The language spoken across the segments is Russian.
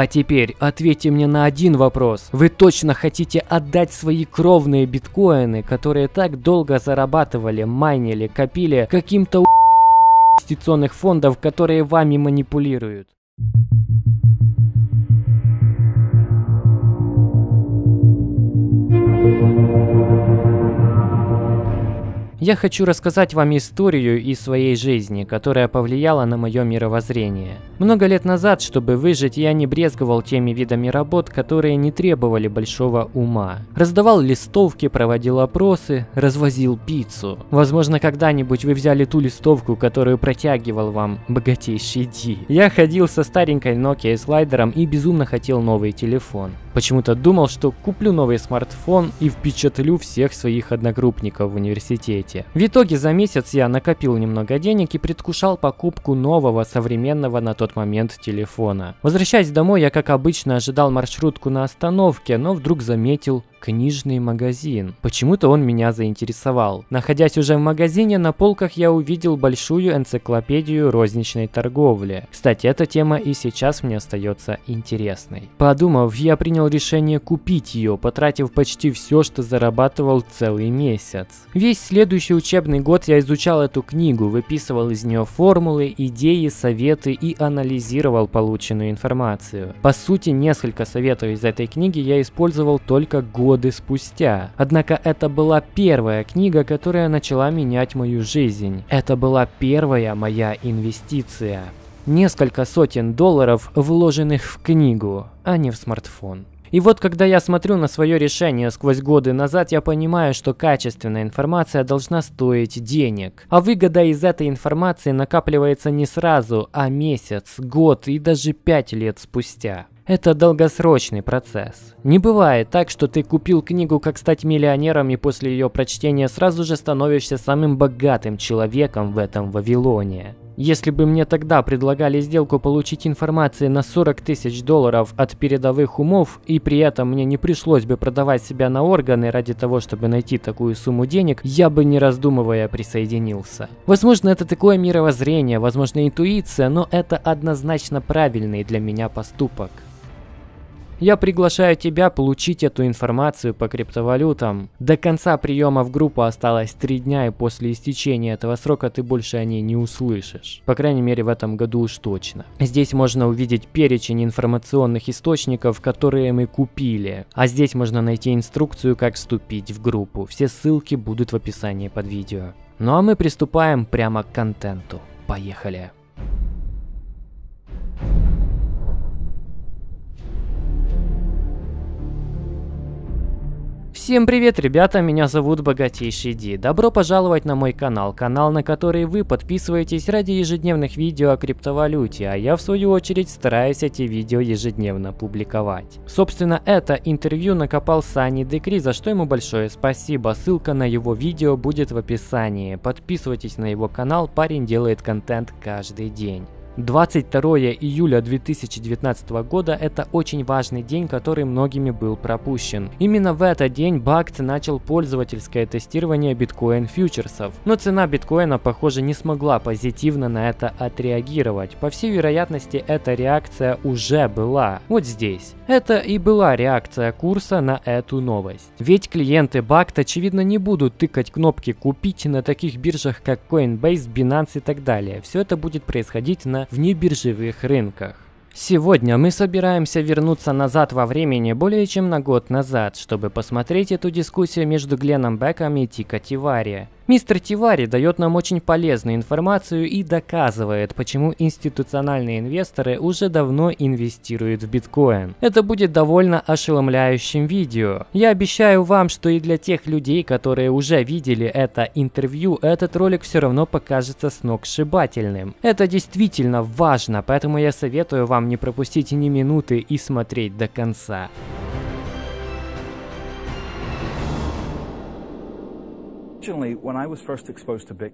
А теперь ответьте мне на один вопрос. Вы точно хотите отдать свои кровные биткоины, которые так долго зарабатывали, майнили, копили каким-то у... инвестиционных фондов, которые вами манипулируют? Я хочу рассказать вам историю из своей жизни, которая повлияла на мое мировоззрение. Много лет назад, чтобы выжить, я не брезговал теми видами работ, которые не требовали большого ума. Раздавал листовки, проводил опросы, развозил пиццу. Возможно, когда-нибудь вы взяли ту листовку, которую протягивал вам богатейший Ди. Я ходил со старенькой Nokia и слайдером и безумно хотел новый телефон. Почему-то думал, что куплю новый смартфон и впечатлю всех своих одногруппников в университете развития. В итоге за месяц я накопил немного денег и предвкушал покупку нового современного на тот момент телефона. Возвращаясь домой, я как обычно ожидал маршрутку на остановке, но вдруг заметил книжный магазин. Почему-то он меня заинтересовал. Находясь уже в магазине, на полках я увидел большую энциклопедию розничной торговли. Кстати, эта тема и сейчас мне остается интересной. Подумав, я принял решение купить ее, потратив почти все, что зарабатывал целый месяц. Весь следующий следующий учебный год я изучал эту книгу, выписывал из нее формулы, идеи, советы и анализировал полученную информацию. По сути, несколько советов из этой книги я использовал только годы спустя. Однако это была первая книга, которая начала менять мою жизнь. Это была первая моя инвестиция. Несколько сотен долларов, вложенных в книгу, а не в смартфон. И вот когда я смотрю на свое решение сквозь годы назад, я понимаю, что качественная информация должна стоить денег. А выгода из этой информации накапливается не сразу, а месяц, год и даже пять лет спустя. Это долгосрочный процесс. Не бывает так, что ты купил книгу «Как стать миллионером» и после ее прочтения сразу же становишься самым богатым человеком в этом Вавилоне. Если бы мне тогда предлагали сделку получить информации на 40 тысяч долларов от передовых умов, и при этом мне не пришлось бы продавать себя на органы ради того, чтобы найти такую сумму денег, я бы не раздумывая присоединился. Возможно, это такое мировоззрение, возможно, интуиция, но это однозначно правильный для меня поступок. Я приглашаю тебя получить эту информацию по криптовалютам. До конца приема в группу осталось 3 дня, и после истечения этого срока ты больше о ней не услышишь. По крайней мере, в этом году уж точно. Здесь можно увидеть перечень информационных источников, которые мы купили. А здесь можно найти инструкцию, как вступить в группу. Все ссылки будут в описании под видео. Ну а мы приступаем прямо к контенту. Поехали! Всем привет, ребята, меня зовут Богатейший Ди. Добро пожаловать на мой канал, канал, на который вы подписываетесь ради ежедневных видео о криптовалюте, а я в свою очередь стараюсь эти видео ежедневно публиковать. Собственно, это интервью накопал Сани Декри, за что ему большое спасибо, ссылка на его видео будет в описании. Подписывайтесь на его канал, парень делает контент каждый день. 22 июля 2019 года – это очень важный день, который многими был пропущен. Именно в этот день Бакт начал пользовательское тестирование биткоин-фьючерсов. Но цена биткоина, похоже, не смогла позитивно на это отреагировать. По всей вероятности, эта реакция уже была. Вот здесь. Это и была реакция курса на эту новость. Ведь клиенты Бакт, очевидно, не будут тыкать кнопки «Купить» на таких биржах, как Coinbase, Binance и так далее. Все это будет происходить на в внебиржевых рынках. Сегодня мы собираемся вернуться назад во времени более чем на год назад, чтобы посмотреть эту дискуссию между Гленом Беком и Тика Тивари. Мистер Тивари дает нам очень полезную информацию и доказывает, почему институциональные инвесторы уже давно инвестируют в биткоин. Это будет довольно ошеломляющим видео. Я обещаю вам, что и для тех людей, которые уже видели это интервью, этот ролик все равно покажется сногсшибательным. Это действительно важно, поэтому я советую вам не пропустить ни минуты и смотреть до конца.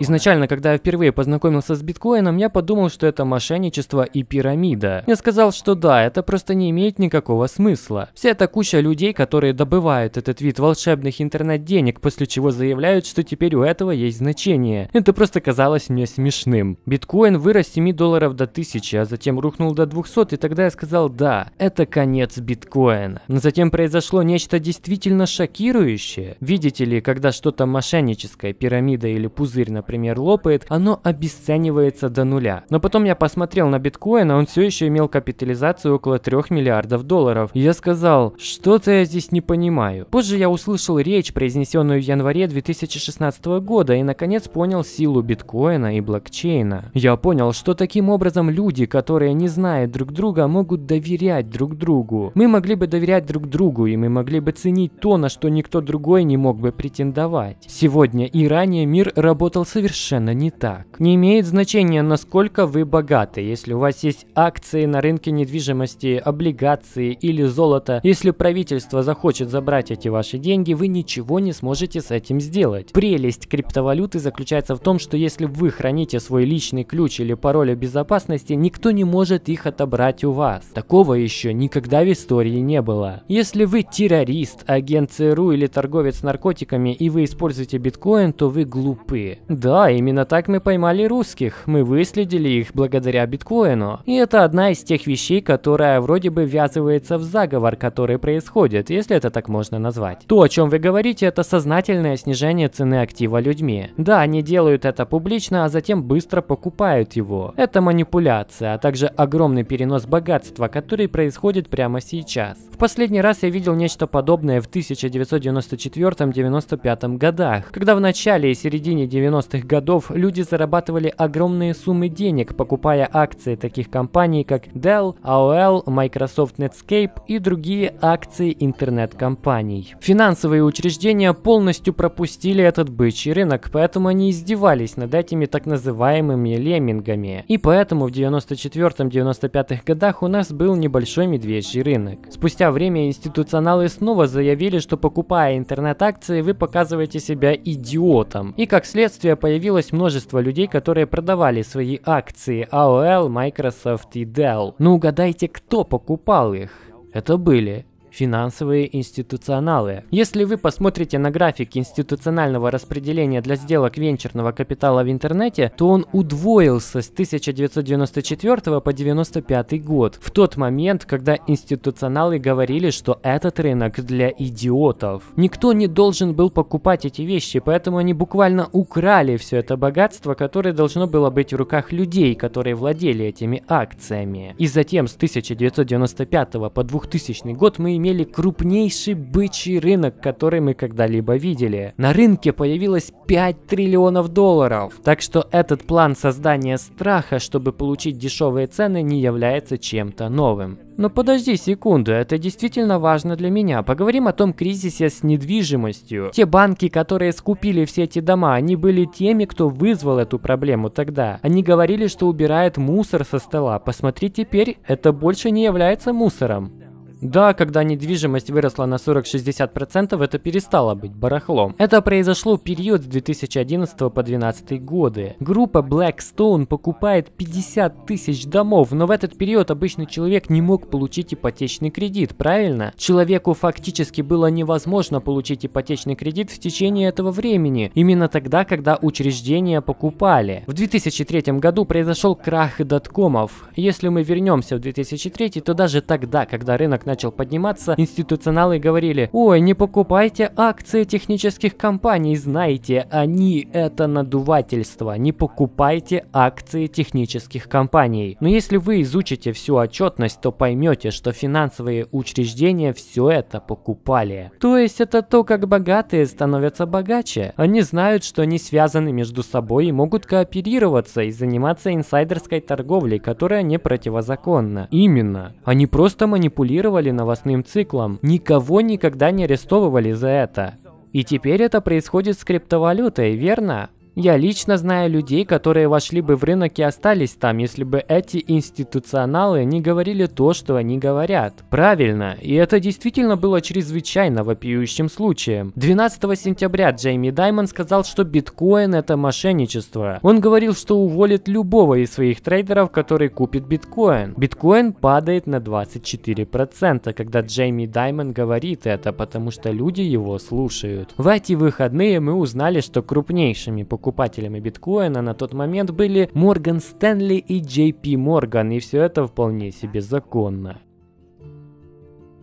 Изначально, когда я впервые познакомился с биткоином, я подумал, что это мошенничество и пирамида. Я сказал, что да, это просто не имеет никакого смысла. Вся эта куча людей, которые добывают этот вид волшебных интернет-денег, после чего заявляют, что теперь у этого есть значение. Это просто казалось мне смешным. Биткоин вырос с 7 долларов до 1000, а затем рухнул до 200, и тогда я сказал да, это конец биткоина. Но затем произошло нечто действительно шокирующее. Видите ли, когда что-то мошенничество органическое, пирамида или пузырь, например, лопает, оно обесценивается до нуля. Но потом я посмотрел на биткоин, а он все еще имел капитализацию около 3 миллиардов долларов. И я сказал, что-то я здесь не понимаю. Позже я услышал речь, произнесенную в январе 2016 года, и наконец понял силу биткоина и блокчейна. Я понял, что таким образом люди, которые не знают друг друга, могут доверять друг другу. Мы могли бы доверять друг другу, и мы могли бы ценить то, на что никто другой не мог бы претендовать. Сегодня сегодня и ранее мир работал совершенно не так. Не имеет значения, насколько вы богаты. Если у вас есть акции на рынке недвижимости, облигации или золото, если правительство захочет забрать эти ваши деньги, вы ничего не сможете с этим сделать. Прелесть криптовалюты заключается в том, что если вы храните свой личный ключ или пароль о безопасности, никто не может их отобрать у вас. Такого еще никогда в истории не было. Если вы террорист, агент ЦРУ или торговец наркотиками и вы используете биткоин, то вы глупы. Да, именно так мы поймали русских. Мы выследили их благодаря биткоину. И это одна из тех вещей, которая вроде бы ввязывается в заговор, который происходит, если это так можно назвать. То, о чем вы говорите, это сознательное снижение цены актива людьми. Да, они делают это публично, а затем быстро покупают его. Это манипуляция, а также огромный перенос богатства, который происходит прямо сейчас. В последний раз я видел нечто подобное в 1994-95 годах, когда в начале и середине 90-х годов люди зарабатывали огромные суммы денег, покупая акции таких компаний, как Dell, AOL, Microsoft Netscape и другие акции интернет-компаний. Финансовые учреждения полностью пропустили этот бычий рынок, поэтому они издевались над этими так называемыми леммингами. И поэтому в 94-95 годах у нас был небольшой медвежий рынок. Спустя время институционалы снова заявили, что покупая интернет-акции, вы показываете себя идиотом. И как следствие появилось множество людей, которые продавали свои акции AOL, Microsoft и Dell. Но ну, угадайте, кто покупал их? Это были финансовые институционалы. Если вы посмотрите на график институционального распределения для сделок венчурного капитала в интернете, то он удвоился с 1994 по 1995 год, в тот момент, когда институционалы говорили, что этот рынок для идиотов. Никто не должен был покупать эти вещи, поэтому они буквально украли все это богатство, которое должно было быть в руках людей, которые владели этими акциями. И затем с 1995 по 2000 год мы имеем имели крупнейший бычий рынок, который мы когда-либо видели. На рынке появилось 5 триллионов долларов. Так что этот план создания страха, чтобы получить дешевые цены, не является чем-то новым. Но подожди секунду, это действительно важно для меня. Поговорим о том кризисе с недвижимостью. Те банки, которые скупили все эти дома, они были теми, кто вызвал эту проблему тогда. Они говорили, что убирают мусор со стола. Посмотри теперь, это больше не является мусором. Да, когда недвижимость выросла на 40-60%, это перестало быть барахлом. Это произошло в период с 2011 по 2012 годы. Группа Blackstone покупает 50 тысяч домов, но в этот период обычный человек не мог получить ипотечный кредит, правильно? Человеку фактически было невозможно получить ипотечный кредит в течение этого времени, именно тогда, когда учреждения покупали. В 2003 году произошел крах доткомов. Если мы вернемся в 2003, то даже тогда, когда рынок начал подниматься, институционалы говорили, ой, не покупайте акции технических компаний, знаете, они это надувательство, не покупайте акции технических компаний. Но если вы изучите всю отчетность, то поймете, что финансовые учреждения все это покупали. То есть это то, как богатые становятся богаче. Они знают, что они связаны между собой и могут кооперироваться и заниматься инсайдерской торговлей, которая не противозаконна. Именно. Они просто манипулировали комментировали новостным циклом, никого никогда не арестовывали за это. И теперь это происходит с криптовалютой, верно? Я лично знаю людей, которые вошли бы в рынок и остались там, если бы эти институционалы не говорили то, что они говорят. Правильно, и это действительно было чрезвычайно вопиющим случаем. 12 сентября Джейми Даймон сказал, что биткоин это мошенничество. Он говорил, что уволит любого из своих трейдеров, который купит биткоин. Биткоин падает на 24%, когда Джейми Даймон говорит это, потому что люди его слушают. В эти выходные мы узнали, что крупнейшими покупателями покупателями биткоина на тот момент были Морган Стэнли и Джей Пи Морган, и все это вполне себе законно.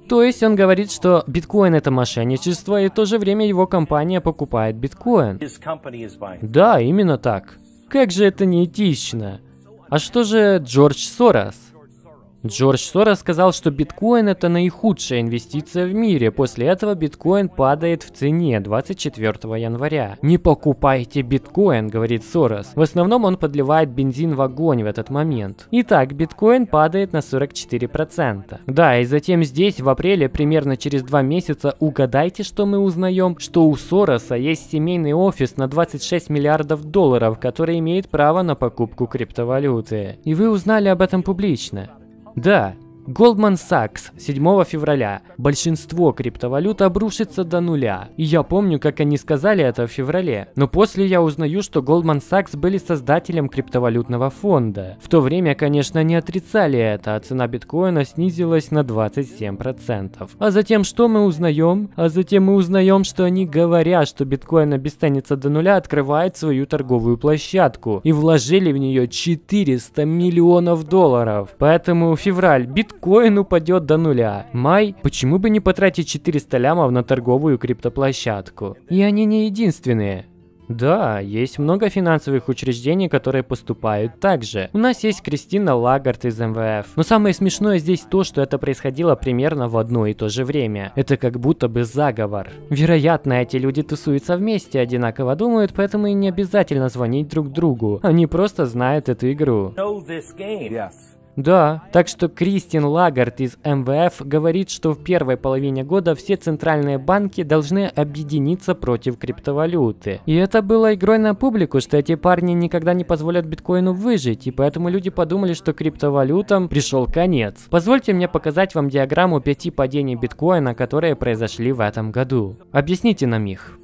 То есть он говорит, что биткоин это мошенничество, и в то же время его компания покупает биткоин. Да, именно так. Как же это неэтично. А что же Джордж Сорос? Джордж Сорос сказал, что биткоин это наихудшая инвестиция в мире. После этого биткоин падает в цене 24 января. Не покупайте биткоин, говорит Сорос. В основном он подливает бензин в огонь в этот момент. Итак, биткоин падает на 44%. Да, и затем здесь в апреле, примерно через два месяца, угадайте, что мы узнаем, что у Сороса есть семейный офис на 26 миллиардов долларов, который имеет право на покупку криптовалюты. И вы узнали об этом публично. Да, Goldman Sachs 7 февраля. Большинство криптовалют обрушится до нуля. И я помню, как они сказали это в феврале. Но после я узнаю, что Goldman Sachs были создателем криптовалютного фонда. В то время, конечно, не отрицали это, а цена биткоина снизилась на 27%. А затем что мы узнаем? А затем мы узнаем, что они, говорят, что биткоин обесценится до нуля, открывает свою торговую площадку и вложили в нее 400 миллионов долларов. Поэтому февраль биткоин биткоин упадет до нуля. Май, почему бы не потратить 400 лямов на торговую криптоплощадку? И они не единственные. Да, есть много финансовых учреждений, которые поступают так же. У нас есть Кристина Лагард из МВФ. Но самое смешное здесь то, что это происходило примерно в одно и то же время. Это как будто бы заговор. Вероятно, эти люди тусуются вместе, одинаково думают, поэтому и не обязательно звонить друг другу. Они просто знают эту игру. Да, так что Кристин Лагард из МВФ говорит, что в первой половине года все центральные банки должны объединиться против криптовалюты. И это было игрой на публику, что эти парни никогда не позволят биткоину выжить, и поэтому люди подумали, что криптовалютам пришел конец. Позвольте мне показать вам диаграмму пяти падений биткоина, которые произошли в этом году. Объясните нам их.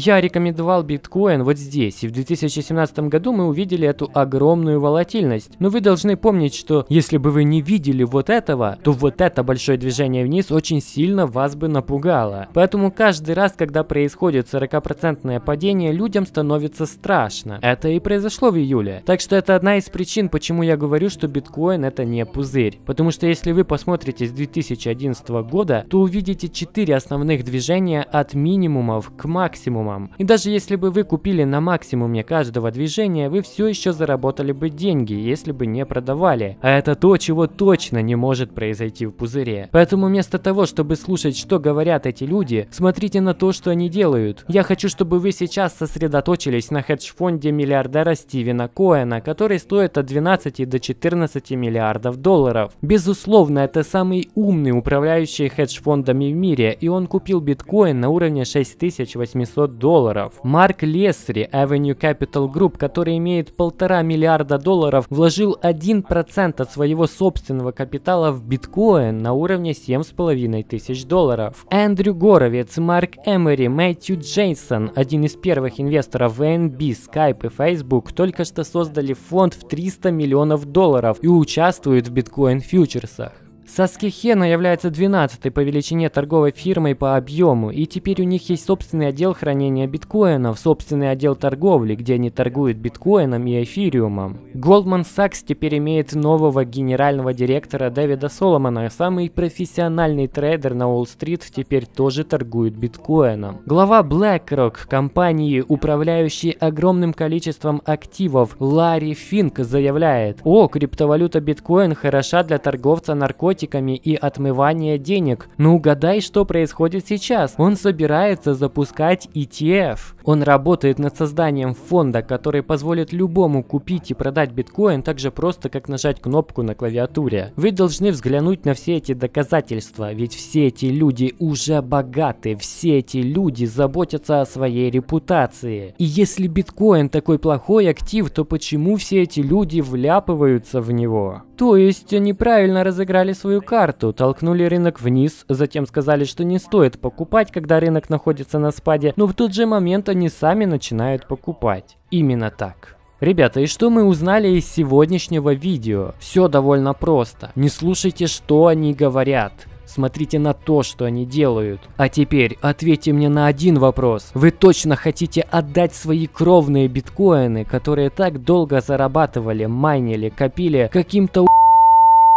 Я рекомендовал биткоин вот здесь, и в 2017 году мы увидели эту огромную волатильность. Но вы должны помнить, что если бы вы не видели вот этого, то вот это большое движение вниз очень сильно вас бы напугало. Поэтому каждый раз, когда происходит 40% падение, людям становится страшно. Это и произошло в июле. Так что это одна из причин, почему я говорю, что биткоин это не пузырь. Потому что если вы посмотрите с 2011 года, то увидите 4 основных движения от минимумов к максимумам минимумом. И даже если бы вы купили на максимуме каждого движения, вы все еще заработали бы деньги, если бы не продавали. А это то, чего точно не может произойти в пузыре. Поэтому вместо того, чтобы слушать, что говорят эти люди, смотрите на то, что они делают. Я хочу, чтобы вы сейчас сосредоточились на хедж-фонде миллиардера Стивена Коэна, который стоит от 12 до 14 миллиардов долларов. Безусловно, это самый умный управляющий хедж-фондами в мире, и он купил биткоин на уровне 6800 миллион долларов. Марк Лесри, Avenue Capital Group, который имеет полтора миллиарда долларов, вложил 1% от своего собственного капитала в биткоин на уровне 7,5 тысяч долларов. Эндрю Горовец, Марк Эмери, Мэтью Джейсон, один из первых инвесторов в ANB, Skype и Facebook, только что создали фонд в 300 миллионов долларов и участвуют в биткоин-фьючерсах. Саскихена является 12-й по величине торговой фирмой по объему, и теперь у них есть собственный отдел хранения биткоинов, собственный отдел торговли, где они торгуют биткоином и эфириумом. Goldman Sachs теперь имеет нового генерального директора Дэвида Соломона, самый профессиональный трейдер на Уолл-стрит теперь тоже торгует биткоином. Глава BlackRock, компании, управляющей огромным количеством активов, Ларри Финк заявляет, «О, криптовалюта биткоин хороша для торговца наркотиками наркотиками и отмывания денег. Но ну, угадай, что происходит сейчас. Он собирается запускать ETF. Он работает над созданием фонда, который позволит любому купить и продать биткоин так же просто, как нажать кнопку на клавиатуре. Вы должны взглянуть на все эти доказательства, ведь все эти люди уже богаты, все эти люди заботятся о своей репутации. И если биткоин такой плохой актив, то почему все эти люди вляпываются в него? То есть они правильно разыграли свою карту, толкнули рынок вниз, затем сказали, что не стоит покупать, когда рынок находится на спаде, но в тот же момент они сами начинают покупать. Именно так. Ребята, и что мы узнали из сегодняшнего видео? Все довольно просто. Не слушайте, что они говорят смотрите на то, что они делают. А теперь ответьте мне на один вопрос. Вы точно хотите отдать свои кровные биткоины, которые так долго зарабатывали, майнили, копили, каким-то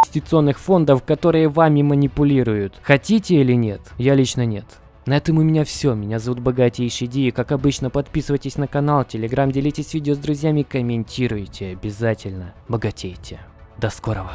инвестиционных фондов, которые вами манипулируют. Хотите или нет? Я лично нет. На этом у меня все. Меня зовут Богатейший Ди. Как обычно, подписывайтесь на канал, телеграм, делитесь видео с друзьями, комментируйте. Обязательно богатейте. До скорого.